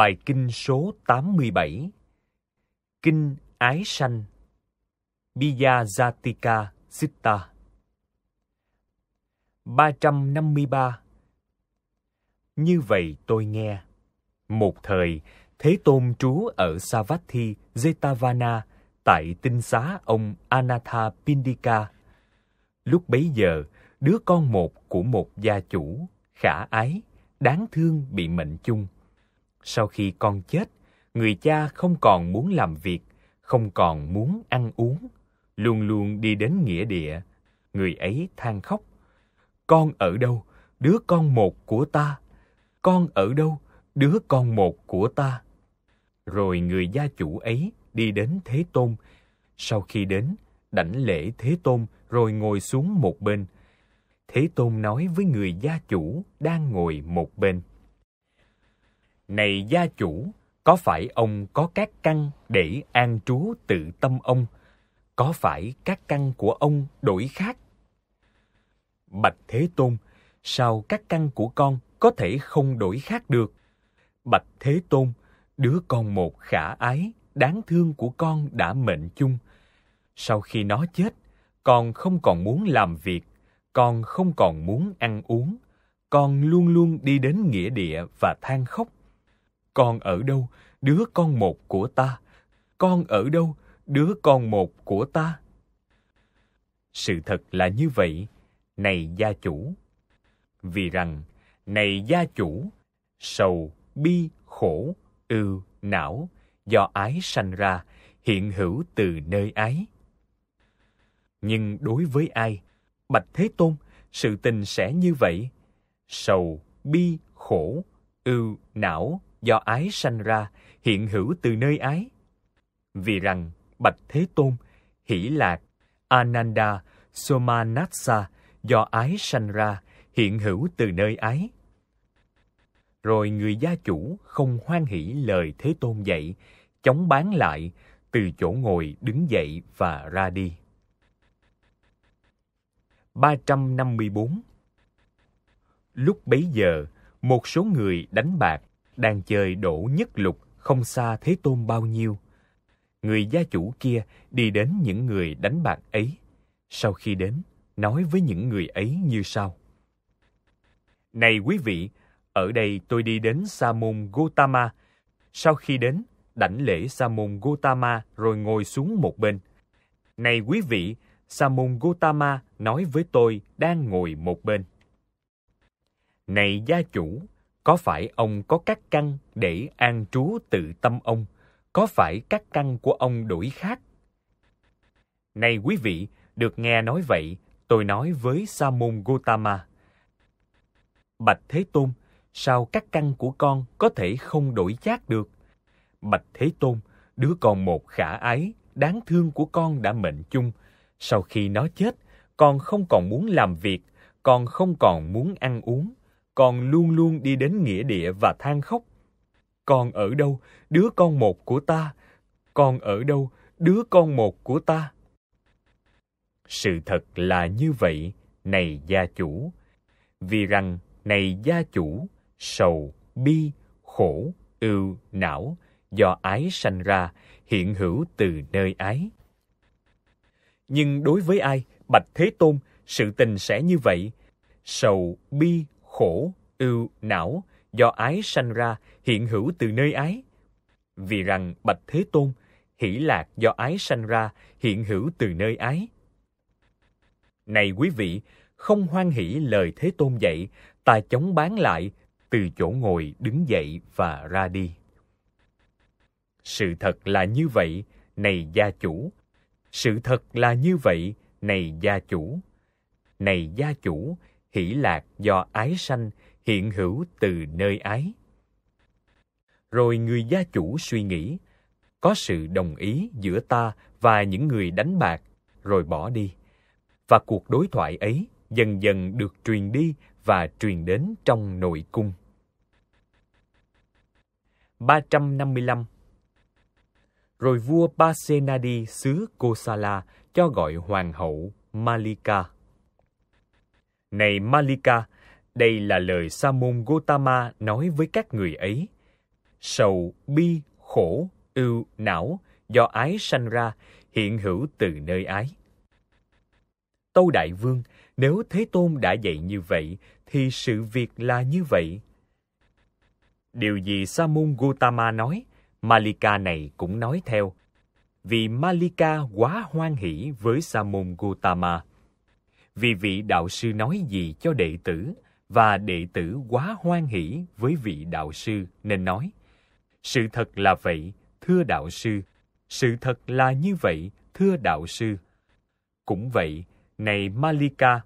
Bài Kinh số 87 Kinh Ái Sanh jatika Sitta 353 Như vậy tôi nghe. Một thời, Thế Tôn trú ở Savatthi, Jetavana, tại tinh xá ông Anatha Pindika. Lúc bấy giờ, đứa con một của một gia chủ, khả ái, đáng thương bị mệnh chung – sau khi con chết người cha không còn muốn làm việc không còn muốn ăn uống luôn luôn đi đến nghĩa địa người ấy than khóc con ở đâu đứa con một của ta con ở đâu đứa con một của ta rồi người gia chủ ấy đi đến thế tôn sau khi đến đảnh lễ thế tôn rồi ngồi xuống một bên thế tôn nói với người gia chủ đang ngồi một bên này gia chủ, có phải ông có các căn để an trú tự tâm ông? Có phải các căn của ông đổi khác? Bạch Thế Tôn, sao các căn của con có thể không đổi khác được? Bạch Thế Tôn, đứa con một khả ái, đáng thương của con đã mệnh chung. Sau khi nó chết, con không còn muốn làm việc, con không còn muốn ăn uống, con luôn luôn đi đến nghĩa địa và than khóc con ở đâu, đứa con một của ta? Con ở đâu, đứa con một của ta? Sự thật là như vậy, này gia chủ. Vì rằng, này gia chủ, sầu, bi, khổ, ưu, não, do ái sanh ra, hiện hữu từ nơi ái. Nhưng đối với ai, Bạch Thế Tôn, sự tình sẽ như vậy. Sầu, bi, khổ, ưu, não, do ái sanh ra, hiện hữu từ nơi ái. Vì rằng, Bạch Thế Tôn, hỷ lạc, Ananda, Somanatsa, do ái sanh ra, hiện hữu từ nơi ái. Rồi người gia chủ không hoan hỷ lời Thế Tôn dạy, chống bán lại, từ chỗ ngồi đứng dậy và ra đi. 354 Lúc bấy giờ, một số người đánh bạc đang chơi đổ nhất lục không xa Thế Tôn bao nhiêu. Người gia chủ kia đi đến những người đánh bạc ấy. Sau khi đến, nói với những người ấy như sau. Này quý vị, ở đây tôi đi đến Sa môn Gotama. Sau khi đến, đảnh lễ Sa môn Gotama rồi ngồi xuống một bên. Này quý vị, Sa môn Gotama nói với tôi đang ngồi một bên. Này gia chủ, có phải ông có các căn để an trú tự tâm ông? Có phải các căn của ông đổi khác? Này quý vị, được nghe nói vậy, tôi nói với Sa môn Gotama. Bạch Thế Tôn, sao các căn của con có thể không đổi chác được? Bạch Thế Tôn, đứa con một khả ái, đáng thương của con đã mệnh chung. Sau khi nó chết, con không còn muốn làm việc, con không còn muốn ăn uống con luôn luôn đi đến nghĩa địa và than khóc. Con ở đâu, đứa con một của ta? Con ở đâu, đứa con một của ta? Sự thật là như vậy, này gia chủ. Vì rằng, này gia chủ, sầu, bi, khổ, ưu, não, do ái sanh ra, hiện hữu từ nơi ái. Nhưng đối với ai, Bạch Thế Tôn, sự tình sẽ như vậy. Sầu, bi, khổ, ưu, não do ái sanh ra hiện hữu từ nơi ái. Vì rằng Bạch Thế Tôn, hỷ lạc do ái sanh ra hiện hữu từ nơi ái. Này quý vị, không hoan hỷ lời Thế Tôn dạy, ta chống bán lại, từ chỗ ngồi đứng dậy và ra đi. Sự thật là như vậy, này gia chủ. Sự thật là như vậy, này gia chủ. Này gia chủ, hỷ lạc do ái sanh hiện hữu từ nơi ái rồi người gia chủ suy nghĩ có sự đồng ý giữa ta và những người đánh bạc rồi bỏ đi và cuộc đối thoại ấy dần dần được truyền đi và truyền đến trong nội cung. 355 Rồi vua Pasenadi xứ Kosala cho gọi hoàng hậu Malika. Này Malika, đây là lời sa môn Gotama nói với các người ấy. Sầu, bi, khổ, ưu, não, do ái sanh ra, hiện hữu từ nơi ái. Tâu Đại Vương, nếu Thế Tôn đã dạy như vậy, thì sự việc là như vậy. Điều gì Sa môn Gotama nói, Malika này cũng nói theo. Vì Malika quá hoan hỷ với Sa môn Gotama vì vị đạo sư nói gì cho đệ tử và đệ tử quá hoan hỷ với vị đạo sư nên nói sự thật là vậy thưa đạo sư sự thật là như vậy thưa đạo sư cũng vậy này malika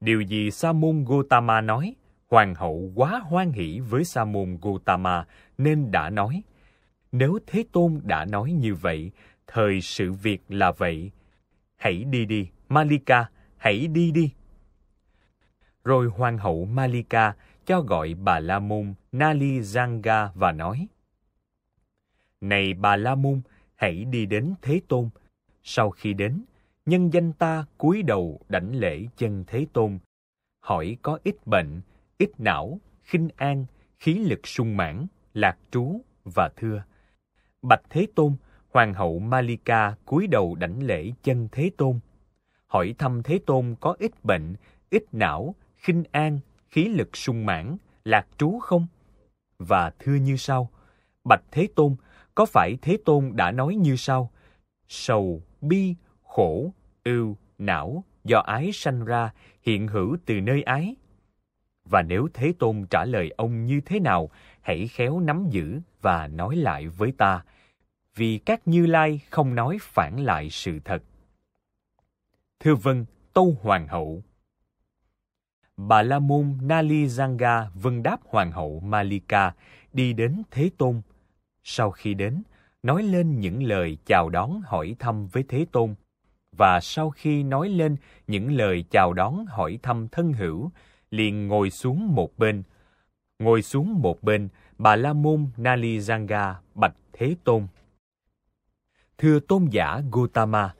điều gì sa môn gotama nói hoàng hậu quá hoan hỷ với sa môn gotama nên đã nói nếu thế tôn đã nói như vậy thời sự việc là vậy hãy đi đi malika hãy đi đi. Rồi hoàng hậu Malika cho gọi bà La Môn Nali Zanga và nói: Này bà La Môn, hãy đi đến Thế Tôn. Sau khi đến, nhân danh ta cúi đầu đảnh lễ chân Thế Tôn, hỏi có ít bệnh, ít não, khinh an, khí lực sung mãn, lạc trú và thưa. Bạch Thế Tôn, hoàng hậu Malika cúi đầu đảnh lễ chân Thế Tôn hỏi thăm Thế Tôn có ít bệnh, ít não, khinh an, khí lực sung mãn, lạc trú không? Và thưa như sau, Bạch Thế Tôn, có phải Thế Tôn đã nói như sau? Sầu, bi, khổ, ưu, não, do ái sanh ra, hiện hữu từ nơi ái. Và nếu Thế Tôn trả lời ông như thế nào, hãy khéo nắm giữ và nói lại với ta, vì các như lai không nói phản lại sự thật thưa vâng, tâu hoàng hậu. Bà La Môn Nali Zanga vâng đáp hoàng hậu Malika đi đến Thế Tôn. Sau khi đến, nói lên những lời chào đón hỏi thăm với Thế Tôn và sau khi nói lên những lời chào đón hỏi thăm thân hữu, liền ngồi xuống một bên. Ngồi xuống một bên, bà La Môn Nali Zanga bạch Thế Tôn. Thưa Tôn giả Gautama,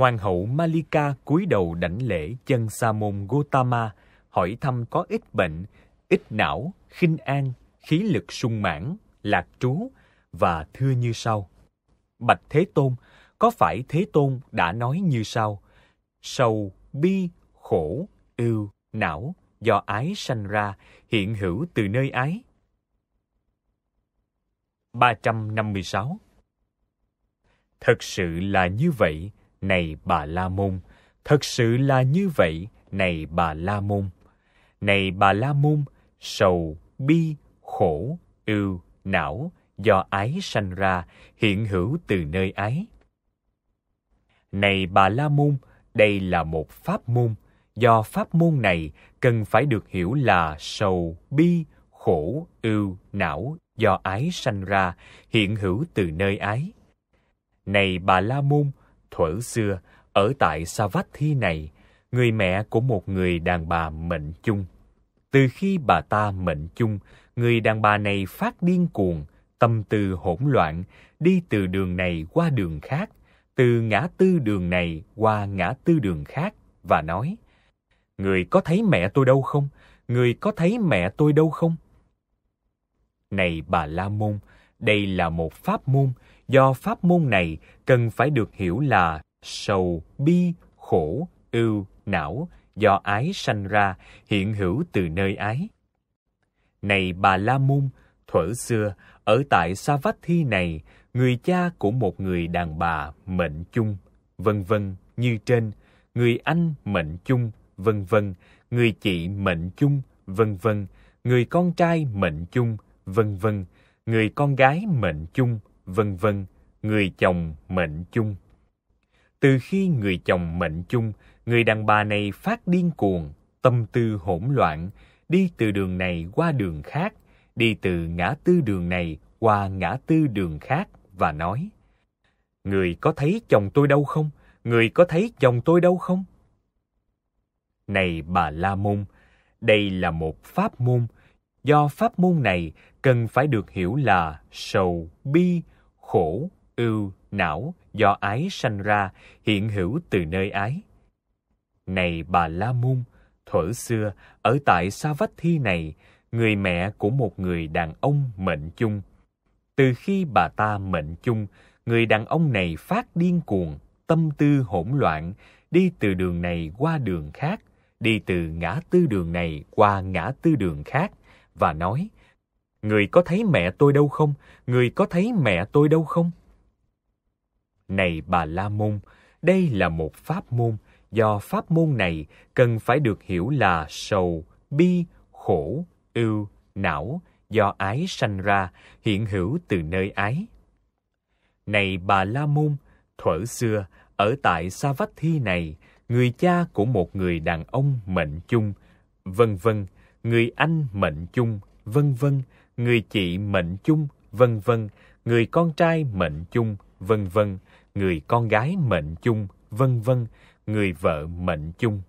Hoàng hậu Malika cúi đầu đảnh lễ chân sa môn Gotama, hỏi thăm có ít bệnh, ít não, khinh an, khí lực sung mãn, lạc trú và thưa như sau. Bạch Thế Tôn, có phải Thế Tôn đã nói như sau? Sầu, bi, khổ, ưu, não do ái sanh ra, hiện hữu từ nơi ái. 356 Thật sự là như vậy, này bà La Môn, thật sự là như vậy, này bà La Môn. Này bà La Môn, sầu, bi, khổ, ưu, não, do ái sanh ra, hiện hữu từ nơi ái. Này bà La Môn, đây là một pháp môn, do pháp môn này cần phải được hiểu là sầu, bi, khổ, ưu, não, do ái sanh ra, hiện hữu từ nơi ái. Này bà La Môn, thuở xưa, ở tại Savatthi này, người mẹ của một người đàn bà mệnh chung. Từ khi bà ta mệnh chung, người đàn bà này phát điên cuồng, tâm tư hỗn loạn, đi từ đường này qua đường khác, từ ngã tư đường này qua ngã tư đường khác và nói: "Người có thấy mẹ tôi đâu không? Người có thấy mẹ tôi đâu không?" Này bà La Môn, đây là một pháp môn do pháp môn này cần phải được hiểu là sầu bi khổ ưu não do ái sanh ra hiện hữu từ nơi ái này bà la môn thuở xưa ở tại sa vách thi này người cha của một người đàn bà mệnh chung vân vân như trên người anh mệnh chung vân vân người chị mệnh chung vân vân người con trai mệnh chung vân vân người con gái mệnh chung vân vân, người chồng mệnh chung. Từ khi người chồng mệnh chung, người đàn bà này phát điên cuồng, tâm tư hỗn loạn, đi từ đường này qua đường khác, đi từ ngã tư đường này qua ngã tư đường khác và nói: "Người có thấy chồng tôi đâu không? Người có thấy chồng tôi đâu không?" Này bà La Môn, đây là một pháp môn, do pháp môn này cần phải được hiểu là sầu bi khổ, ưu, não do ái sanh ra, hiện hữu từ nơi ái. Này bà La Môn, thuở xưa, ở tại Sa Vách Thi này, người mẹ của một người đàn ông mệnh chung. Từ khi bà ta mệnh chung, người đàn ông này phát điên cuồng, tâm tư hỗn loạn, đi từ đường này qua đường khác, đi từ ngã tư đường này qua ngã tư đường khác và nói Người có thấy mẹ tôi đâu không? Người có thấy mẹ tôi đâu không? Này bà La Môn, đây là một pháp môn, do pháp môn này cần phải được hiểu là sầu, bi, khổ, ưu, não, do ái sanh ra, hiện hữu từ nơi ái. Này bà La Môn, thuở xưa, ở tại Sa Vách Thi này, người cha của một người đàn ông mệnh chung, vân vân, người anh mệnh chung, vân vân, người chị mệnh chung, vân vân, người con trai mệnh chung, vân vân, người con gái mệnh chung, vân vân, người vợ mệnh chung.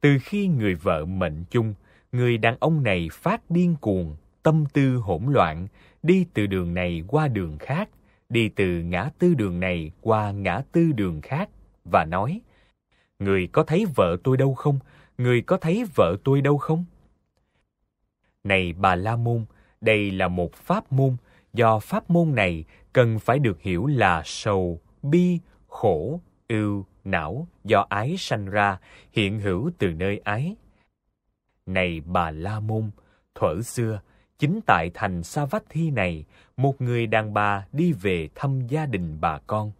Từ khi người vợ mệnh chung, người đàn ông này phát điên cuồng, tâm tư hỗn loạn, đi từ đường này qua đường khác, đi từ ngã tư đường này qua ngã tư đường khác và nói: "Người có thấy vợ tôi đâu không? Người có thấy vợ tôi đâu không?" Này bà La Môn, đây là một pháp môn do pháp môn này cần phải được hiểu là sầu bi khổ ưu não do ái sanh ra hiện hữu từ nơi ái này bà la môn thuở xưa chính tại thành sa vách thi này một người đàn bà đi về thăm gia đình bà con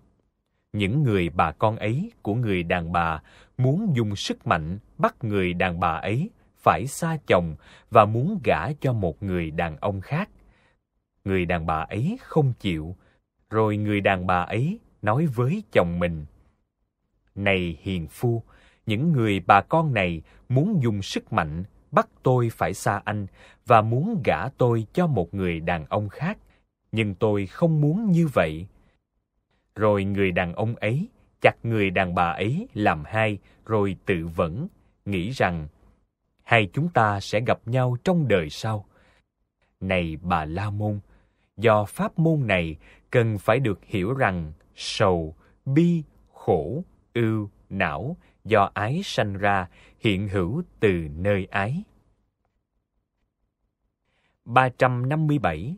những người bà con ấy của người đàn bà muốn dùng sức mạnh bắt người đàn bà ấy phải xa chồng và muốn gả cho một người đàn ông khác. Người đàn bà ấy không chịu, rồi người đàn bà ấy nói với chồng mình: "Này hiền phu, những người bà con này muốn dùng sức mạnh bắt tôi phải xa anh và muốn gả tôi cho một người đàn ông khác, nhưng tôi không muốn như vậy." Rồi người đàn ông ấy chặt người đàn bà ấy làm hai rồi tự vẫn, nghĩ rằng hai chúng ta sẽ gặp nhau trong đời sau. Này bà La Môn, do pháp môn này cần phải được hiểu rằng sầu, bi, khổ, ưu, não do ái sanh ra hiện hữu từ nơi ái. 357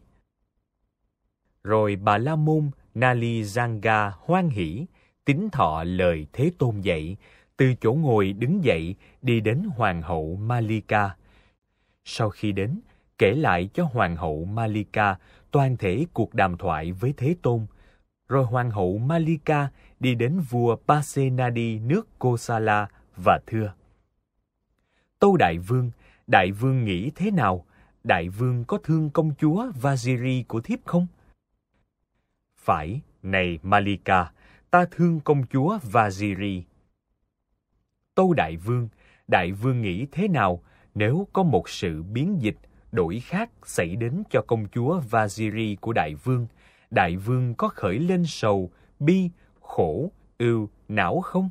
Rồi bà La Môn Nali Zanga hoan hỷ, tính thọ lời Thế Tôn dạy, từ chỗ ngồi đứng dậy đi đến hoàng hậu Malika. Sau khi đến, kể lại cho hoàng hậu Malika toàn thể cuộc đàm thoại với Thế Tôn, rồi hoàng hậu Malika đi đến vua Pasenadi nước Kosala và thưa: Tâu đại vương, đại vương nghĩ thế nào? Đại vương có thương công chúa Vaziri của thiếp không? Phải, này Malika, ta thương công chúa Vaziri tâu Đại Vương, Đại Vương nghĩ thế nào nếu có một sự biến dịch đổi khác xảy đến cho công chúa Vaziri của Đại Vương? Đại Vương có khởi lên sầu, bi, khổ, ưu, não không?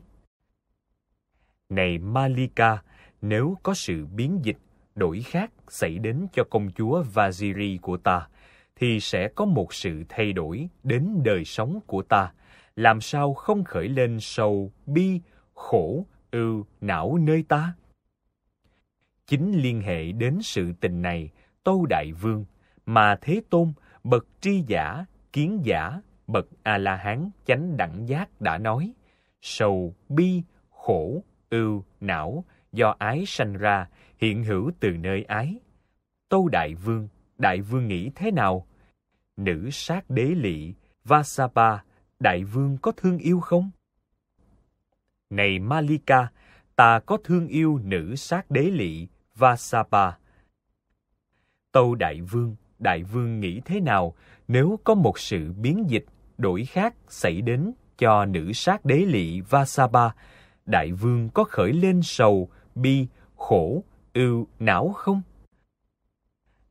Này Malika, nếu có sự biến dịch, đổi khác xảy đến cho công chúa Vaziri của ta, thì sẽ có một sự thay đổi đến đời sống của ta. Làm sao không khởi lên sầu, bi, khổ, ưu não nơi ta chính liên hệ đến sự tình này Tâu Đại Vương mà Thế Tôn bậc tri giả, kiến giả, bậc A-la-hán chánh đẳng giác đã nói sầu, bi, khổ, ưu, não do ái sanh ra hiện hữu từ nơi ái. Tâu Đại Vương, Đại Vương nghĩ thế nào? Nữ sát đế lỵ, Vasapa, Đại Vương có thương yêu không? Này Malika, ta có thương yêu nữ sát đế lị Vasapa. Tâu Đại Vương, Đại Vương nghĩ thế nào nếu có một sự biến dịch đổi khác xảy đến cho nữ sát đế lị Vasapa? Đại Vương có khởi lên sầu, bi, khổ, ưu, não không?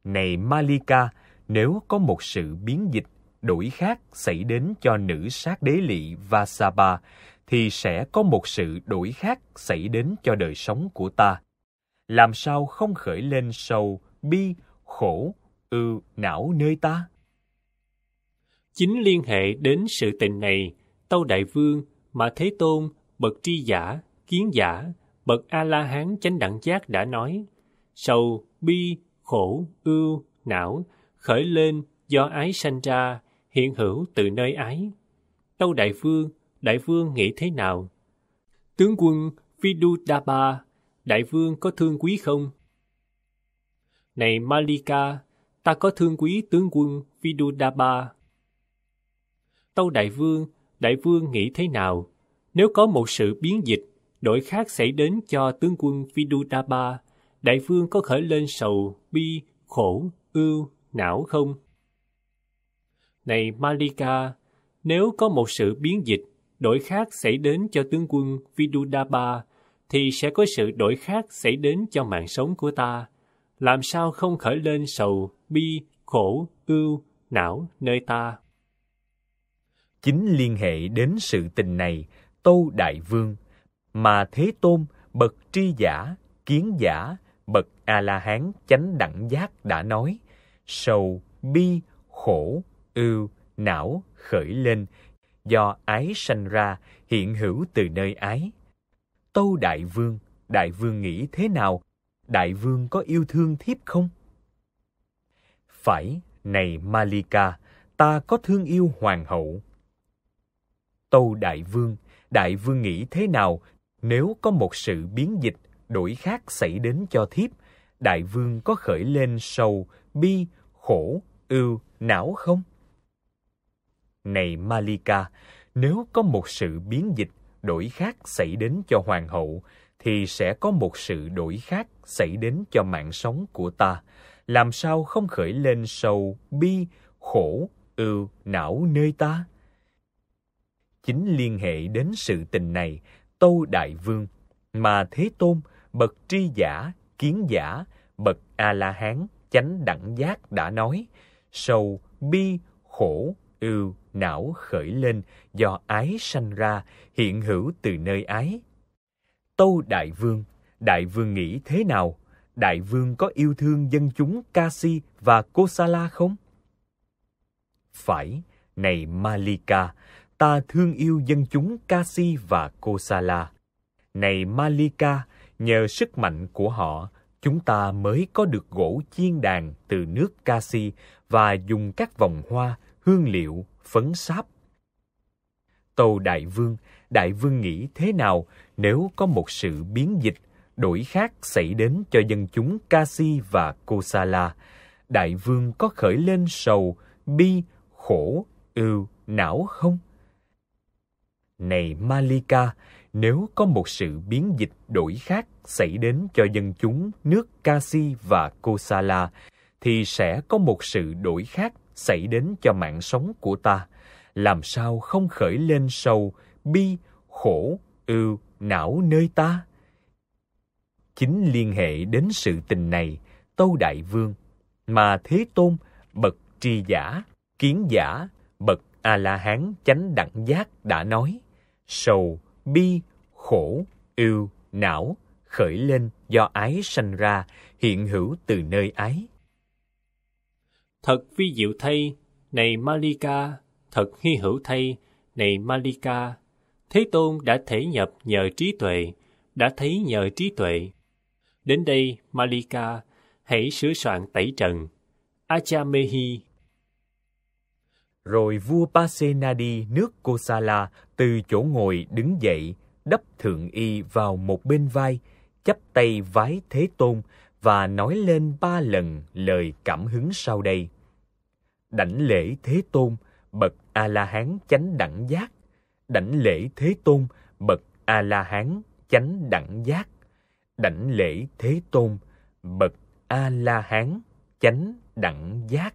Này Malika, nếu có một sự biến dịch đổi khác xảy đến cho nữ sát đế lị Vasapa, thì sẽ có một sự đổi khác xảy đến cho đời sống của ta. Làm sao không khởi lên sầu, bi, khổ, ưu, não nơi ta? Chính liên hệ đến sự tình này, Tâu Đại Vương, mà Thế Tôn, Bậc Tri Giả, Kiến Giả, Bậc A-La-Hán Chánh Đẳng Giác đã nói, sầu, bi, khổ, ưu, não, khởi lên do ái sanh ra, hiện hữu từ nơi ái. Tâu Đại Vương, đại vương nghĩ thế nào? Tướng quân Vidudaba, đại vương có thương quý không? Này Malika, ta có thương quý tướng quân Vidudaba. Tâu đại vương, đại vương nghĩ thế nào? Nếu có một sự biến dịch, đổi khác xảy đến cho tướng quân Vidudaba, đại vương có khởi lên sầu, bi, khổ, ưu, não không? Này Malika, nếu có một sự biến dịch, đổi khác xảy đến cho tướng quân Vidudaba, thì sẽ có sự đổi khác xảy đến cho mạng sống của ta. Làm sao không khởi lên sầu, bi, khổ, ưu, não nơi ta? Chính liên hệ đến sự tình này, Tô Đại Vương, mà Thế Tôn, bậc tri giả, kiến giả, bậc A-la-hán chánh đẳng giác đã nói, sầu, bi, khổ, ưu, não khởi lên do ái sanh ra, hiện hữu từ nơi ái. Tâu Đại Vương, Đại Vương nghĩ thế nào? Đại Vương có yêu thương thiếp không? Phải, này Malika, ta có thương yêu hoàng hậu. Tâu Đại Vương, Đại Vương nghĩ thế nào nếu có một sự biến dịch đổi khác xảy đến cho thiếp, Đại Vương có khởi lên sầu, bi, khổ, ưu, não không? Này Malika, nếu có một sự biến dịch đổi khác xảy đến cho hoàng hậu, thì sẽ có một sự đổi khác xảy đến cho mạng sống của ta. Làm sao không khởi lên sâu bi, khổ, ưu, não nơi ta? Chính liên hệ đến sự tình này, tô Đại Vương, mà Thế Tôn, bậc tri giả, kiến giả, bậc A-la-hán, chánh đẳng giác đã nói, sâu bi, khổ, ưu, não khởi lên do ái sanh ra, hiện hữu từ nơi ái. Tâu Đại Vương, Đại Vương nghĩ thế nào? Đại Vương có yêu thương dân chúng Kasi và Kosala không? Phải, này Malika, ta thương yêu dân chúng Kasi và Kosala. Này Malika, nhờ sức mạnh của họ, chúng ta mới có được gỗ chiên đàn từ nước Kasi và dùng các vòng hoa hương liệu, phấn sáp. Tâu Đại Vương, Đại Vương nghĩ thế nào nếu có một sự biến dịch, đổi khác xảy đến cho dân chúng Kasi và Kosala? Đại Vương có khởi lên sầu, bi, khổ, ưu, não không? Này Malika, nếu có một sự biến dịch đổi khác xảy đến cho dân chúng nước Kasi và Kosala, thì sẽ có một sự đổi khác xảy đến cho mạng sống của ta, làm sao không khởi lên sâu bi, khổ, ưu, não nơi ta? Chính liên hệ đến sự tình này, Tâu Đại Vương, mà Thế Tôn, bậc tri giả, kiến giả, bậc A-la-hán chánh đẳng giác đã nói, sầu, bi, khổ, ưu, não khởi lên do ái sanh ra, hiện hữu từ nơi ái. Thật vi diệu thay, này Malika, thật hy hữu thay, này Malika. Thế Tôn đã thể nhập nhờ trí tuệ, đã thấy nhờ trí tuệ. Đến đây, Malika, hãy sửa soạn tẩy trần. Achamehi Rồi vua Pasenadi nước Kosala từ chỗ ngồi đứng dậy, đắp thượng y vào một bên vai, chắp tay vái Thế Tôn và nói lên ba lần lời cảm hứng sau đây đảnh lễ Thế Tôn, bậc A La Hán chánh đẳng giác, đảnh lễ Thế Tôn, bậc A La Hán chánh đẳng giác, đảnh lễ Thế Tôn, bậc A La Hán chánh đẳng giác.